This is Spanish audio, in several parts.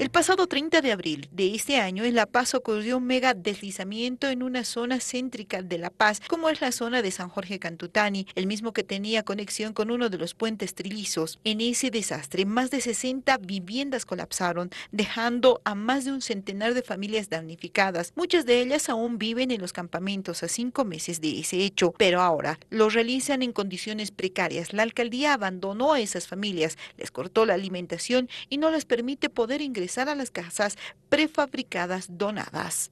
El pasado 30 de abril de este año, en La Paz ocurrió un mega deslizamiento en una zona céntrica de La Paz, como es la zona de San Jorge Cantutani, el mismo que tenía conexión con uno de los puentes trilizos. En ese desastre, más de 60 viviendas colapsaron, dejando a más de un centenar de familias damnificadas. Muchas de ellas aún viven en los campamentos a cinco meses de ese hecho, pero ahora lo realizan en condiciones precarias. La alcaldía abandonó a esas familias, les cortó la alimentación y no les permite poder ingresar a las casas prefabricadas donadas.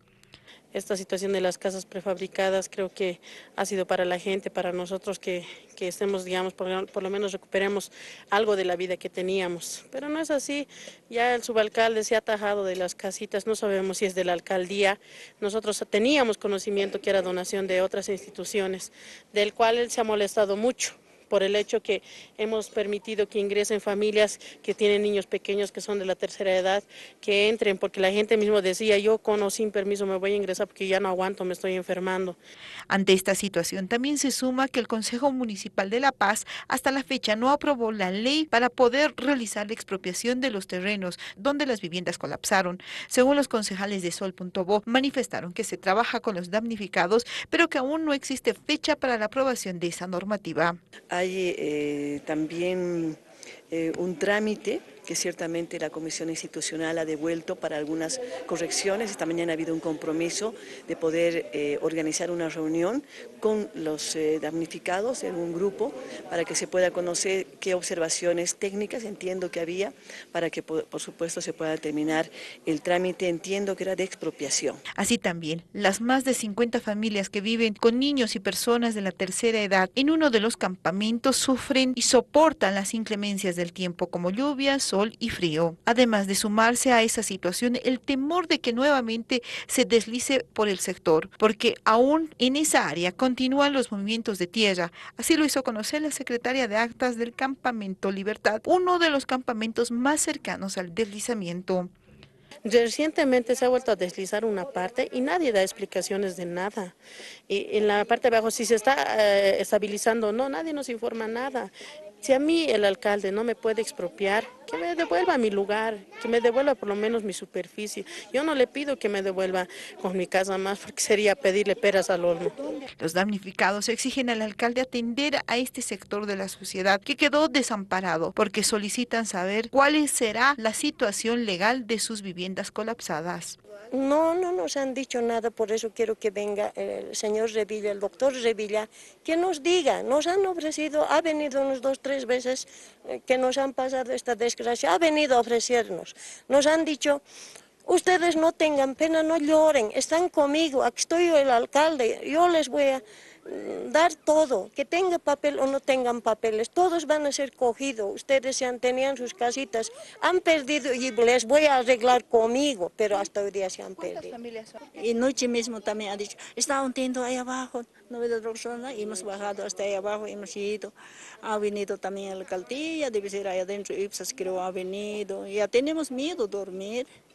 Esta situación de las casas prefabricadas creo que ha sido para la gente, para nosotros que, estemos, digamos, por, por, lo menos recuperemos algo de la vida que teníamos. Pero no es así, ya el subalcalde se ha tajado de las casitas, no sabemos si es de la alcaldía. Nosotros teníamos conocimiento que era donación de otras instituciones, del cual él se ha molestado mucho por el hecho que hemos permitido que ingresen familias que tienen niños pequeños que son de la tercera edad, que entren, porque la gente mismo decía, yo con o sin permiso me voy a ingresar porque ya no aguanto, me estoy enfermando. Ante esta situación también se suma que el Consejo Municipal de La Paz hasta la fecha no aprobó la ley para poder realizar la expropiación de los terrenos donde las viviendas colapsaron. Según los concejales de Sol.bo, manifestaron que se trabaja con los damnificados, pero que aún no existe fecha para la aprobación de esa normativa hay eh, también eh, un trámite que ciertamente la Comisión Institucional ha devuelto para algunas correcciones. Esta mañana ha habido un compromiso de poder eh, organizar una reunión con los eh, damnificados en un grupo para que se pueda conocer qué observaciones técnicas entiendo que había para que, por, supuesto, se pueda terminar el trámite, entiendo que era de expropiación. Así también, las más de 50 familias que viven con niños y personas de la tercera edad en uno de los campamentos sufren y soportan las inclemencias del tiempo como lluvias o y frío. Además de sumarse a esa situación, el temor de que nuevamente se deslice por el sector, porque aún en esa área continúan los movimientos de tierra. Así lo hizo conocer la secretaria de actas del campamento Libertad, uno de los campamentos más cercanos al deslizamiento. Recientemente se ha vuelto a deslizar una parte y nadie da explicaciones de nada. Y en la parte de abajo, si se está eh, estabilizando no, nadie nos informa nada. Si a mí el alcalde no me puede expropiar, que me devuelva mi lugar, que me devuelva por lo menos mi superficie. Yo no le pido que me devuelva con mi casa más, porque sería pedirle peras al horno. Los damnificados exigen al alcalde atender a este sector de la sociedad que quedó desamparado, porque solicitan saber cuál será la situación legal de sus viviendas colapsadas. No, no nos han dicho nada, por eso quiero que venga el señor Revilla, el doctor Revilla, que nos diga, nos han ofrecido, ha venido unos dos, tres veces eh, que nos han pasado esta desgracia, ha venido a ofrecernos. Nos han dicho, ustedes no tengan pena, no lloren, están conmigo, aquí estoy el alcalde, yo les voy a Mm, dar todo, que tenga papel o no tengan papeles, todos van a ser cogidos, ustedes se han tenido sus casitas, han perdido y les voy a arreglar conmigo, pero hasta hoy día se han perdido. Y noche mismo también ha dicho, está un ahí abajo, no veo persona, hemos bajado hasta ahí abajo, y hemos ido, ha venido también la alcaldía, debe ser ahí adentro, Ipsas pues, creo ha venido, ya tenemos miedo dormir.